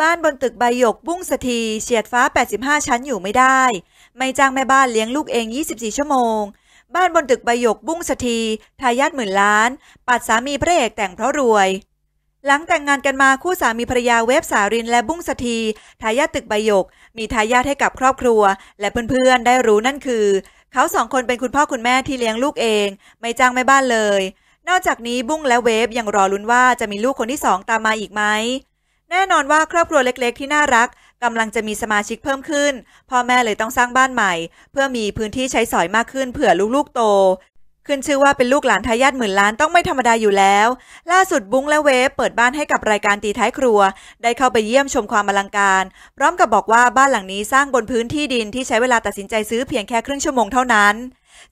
บ้านบนตึกใบหยกบุ้งสถีเฉียดฟ้า 85 ชั้นอยู่ไม่ได้ ไม่จ้างแม่บ้านเลี้ยงลูกเอง 24 ชั่วโมง บ้านบนตึกใบหยกบุ้งสถีทายาทหมื่นล้าน ปัดสามีพระเอกแต่งเพราะรวยหลังแต่งงานกันมาคู่สามีภรรยาเวฟสารินและบุ้งสถีทายาทตึกใบหยกมีทายาทให้กับครอบครัว และเพื่อนๆได้รู้นั่นคือ เขาสองคนเป็นคุณพ่อคุณแม่ที่เลี้ยงลูกเอง ไม่จ้างแม่บ้านเลย นอกจากนี้บุ้งและเวฟยังรอลุ้นว่าจะมีลูกคนที่สองตามมาอีกไหมแน่นอนว่าครอบครัวเล็กๆ ที่น่ารักกำลังจะมีสมาชิกเพิ่มขึ้น พ่อแม่เลยต้องสร้างบ้านใหม่ เพื่อมีพื้นที่ใช้สอยมากขึ้นเผื่อลูกๆโต ขึ้นชื่อว่าเป็นลูกหลานทายาทหมื่นล้านต้องไม่ธรรมดาอยู่แล้ว ล่าสุดบุ้งและเวฟเปิดบ้านให้กับรายการตีท้ายครัว ได้เข้าไปเยี่ยมชมความอลังการ พร้อมกับบอกว่าบ้านหลังนี้สร้างบนพื้นที่ดินที่ใช้เวลาตัดสินใจซื้อเพียงแค่ครึ่งชั่วโมงเท่านั้น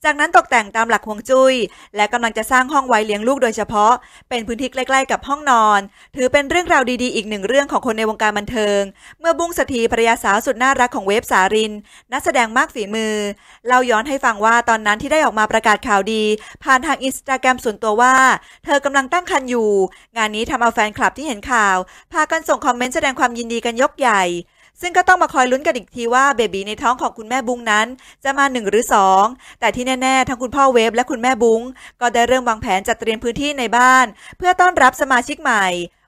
จากนั้นตกแต่งตามหลักฮวงจุย้ยและกำลังจะสร้างห้องไว้เลี้ยงลูกโดยเฉพาะ เป็นพื้นที่ใกล้ๆกับห้องนอน ถือเป็นเรื่องราวดีๆอีกหนึ่งเรื่องของคนในวงการบันเทิง เมื่อบุ้งสถีภรยาสาวสุดน่ารักของเวฟสาริน นักแสดงมากฝีมือเล่าย้อนให้ฟังว่าตอนนั้นที่ได้ออกมาประกาศข่าวดี ผ่านทางอินสตาแกรมส่วนตัวว่า เธอกำลังตั้งครรภ์อยู่ งานนี้ทำเอาแฟนคลับที่เห็นข่าว พากันส่งคอมเมนต์แสดงความยินดีกันยกใหญ่ซึ่งก็ต้องมาคอยลุ้นกันอีกทีว่าเบบีในท้องของคุณแม่บุ้งนั้น จะมา 1 หรือ 2 แต่ที่แน่ๆ ทั้งคุณพ่อเวฟและคุณแม่บุ้ง ก็ได้เริ่มวางแผนจัดเตรียมพื้นที่ในบ้าน เพื่อต้อนรับสมาชิกใหม่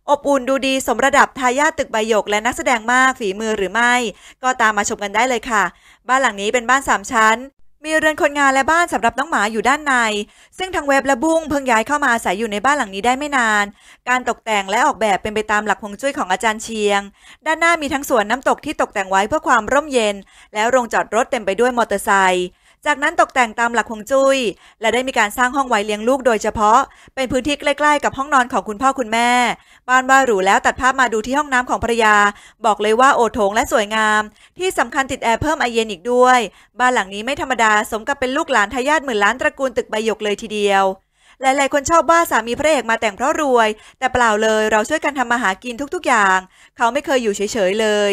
อบอุ่นดูดีสมระดับทายาทตึกใบหยกและนักแสดงมากฝีมือหรือไม่ ก็ตามมาชมกันได้เลยค่ะ บ้านหลังนี้เป็นบ้านสามชั้นมีเรือนคนงานและบ้านสำหรับน้องหมาอยู่ด้านใน ซึ่งทางเว็บและบุ้งเพิ่งย้ายเข้ามาอาศัยอยู่ในบ้านหลังนี้ได้ไม่นาน การตกแต่งและออกแบบเป็นไปตามหลักฮวงจุ้ยของอาจารย์เชียง ด้านหน้ามีทั้งสวนน้ำตกที่ตกแต่งไว้เพื่อความร่มเย็น แล้วโรงจอดรถเต็มไปด้วยมอเตอร์ไซค์จากนั้นตกแต่งตามหลักฮวงจุย้ย และได้มีการสร้างห้องไว้เลี้ยงลูกโดยเฉพาะ เป็นพื้นที่ใกล้ๆ กับห้องนอนของคุณพ่อคุณแม่ บ้านว่าหรูแล้วตัดภาพมาดูที่ห้องน้ำของภรรยา บอกเลยว่าโอโถงและสวยงาม ที่สำคัญติดแอร์เพิ่มไอเย็นอีกด้วย บ้านหลังนี้ไม่ธรรมดา สมกับเป็นลูกหลานทายาทหมื่นล้านตระกูลตึกใบหยกเลยทีเดียว หลายๆคนชอบว่าสามีพระเอกมาแต่งเพราะรวย แต่เปล่าเลยเราช่วยกันทำมาหากินทุกๆ อย่าง เขาไม่เคยอยู่เฉยๆ เลย